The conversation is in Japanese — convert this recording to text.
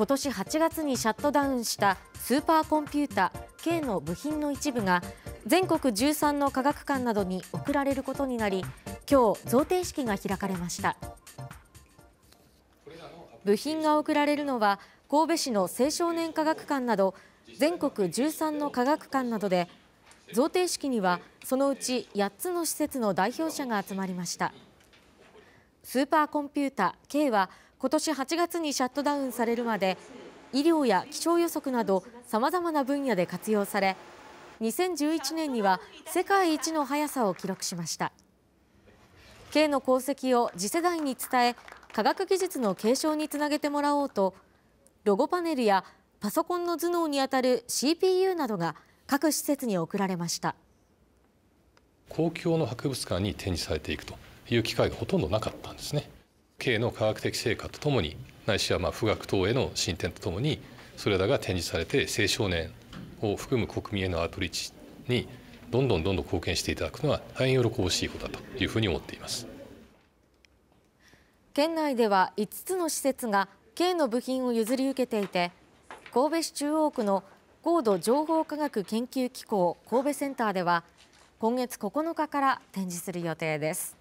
今年8月にシャットダウンしたスーパーコンピュータ K の部品の一部が全国13の科学館などに送られることになり今日贈呈式が開かれました部品が送られるのは神戸市の青少年科学館など全国13の科学館などで贈呈式にはそのうち8つの施設の代表者が集まりましたスーパーコンピュータ K は今年8月にシャットダウンされるまで医療や気象予測などさまざまな分野で活用され2011年には世界一の速さを記録しました慶の功績を次世代に伝え科学技術の継承につなげてもらおうとロゴパネルやパソコンの頭脳にあたる CPU などが各施設に送られました公共の博物館に展示されていくという機会がほとんどなかったんですね経営の科学的成果とともにないしはまあ富岳等への進展とともにそれらが展示されて青少年を含む国民へのアウトリーチにどんどんどんどん貢献していただくのは大変喜ばしいことだというふうに思っています県内では5つの施設が K の部品を譲り受けていて神戸市中央区の高度情報科学研究機構神戸センターでは今月9日から展示する予定です。